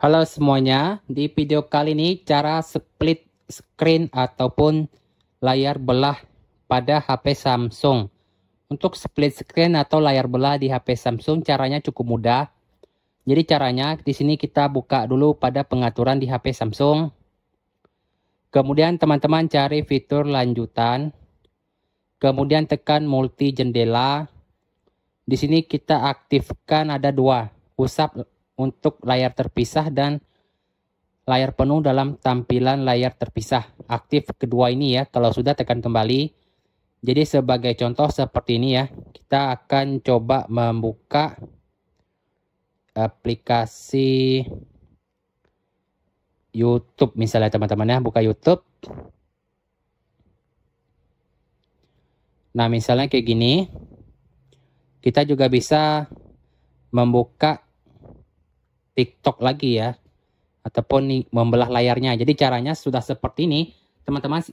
Halo semuanya, di video kali ini cara split screen ataupun layar belah pada HP Samsung. Untuk split screen atau layar belah di HP Samsung caranya cukup mudah. Jadi caranya di sini kita buka dulu pada pengaturan di HP Samsung. Kemudian teman-teman cari fitur lanjutan. Kemudian tekan multi jendela. Di sini kita aktifkan ada dua, usap untuk layar terpisah dan layar penuh dalam tampilan layar terpisah. Aktif kedua ini ya, kalau sudah tekan kembali. Jadi sebagai contoh seperti ini ya, kita akan coba membuka aplikasi YouTube misalnya teman-teman ya, buka YouTube. Nah, misalnya kayak gini. Kita juga bisa membuka TikTok lagi ya ataupun nih, membelah layarnya. Jadi caranya sudah seperti ini, teman-teman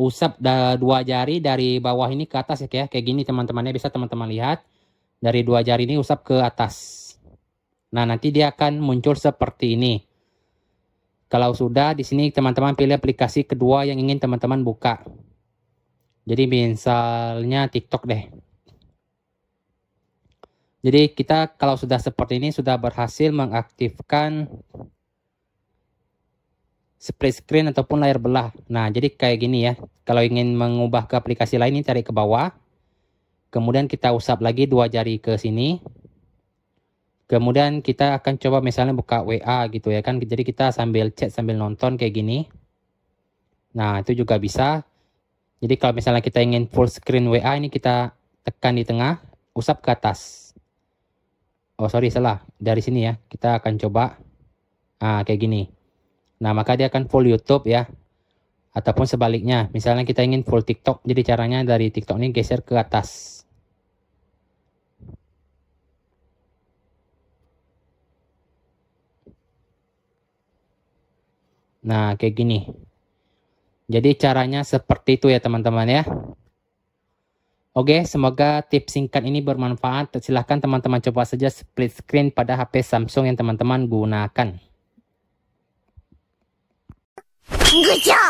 usap da, dua jari dari bawah ini ke atas ya kayak kayak gini teman-temannya bisa teman-teman lihat dari dua jari ini usap ke atas. Nah, nanti dia akan muncul seperti ini. Kalau sudah di sini teman-teman pilih aplikasi kedua yang ingin teman-teman buka. Jadi misalnya TikTok deh. Jadi kita kalau sudah seperti ini sudah berhasil mengaktifkan split screen ataupun layar belah. Nah, jadi kayak gini ya. Kalau ingin mengubah ke aplikasi lain ini tarik ke bawah. Kemudian kita usap lagi dua jari ke sini. Kemudian kita akan coba misalnya buka WA gitu ya kan. Jadi kita sambil chat sambil nonton kayak gini. Nah, itu juga bisa. Jadi kalau misalnya kita ingin full screen WA ini kita tekan di tengah, usap ke atas oh sorry salah dari sini ya kita akan coba ah kayak gini nah maka dia akan full YouTube ya ataupun sebaliknya misalnya kita ingin full TikTok jadi caranya dari TikTok ini geser ke atas Nah, kayak gini. Jadi caranya seperti itu ya teman-teman ya. Oke, semoga tips singkat ini bermanfaat. Silahkan teman-teman coba saja split screen pada HP Samsung yang teman-teman gunakan. Good job!